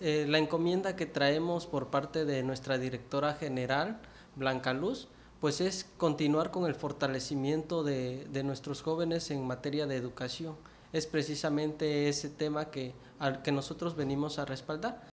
Eh, la encomienda que traemos por parte de nuestra directora general, Blanca Luz, pues es continuar con el fortalecimiento de, nuestros jóvenes en materia de educación. Es precisamente ese tema al que nosotros venimos a respaldar.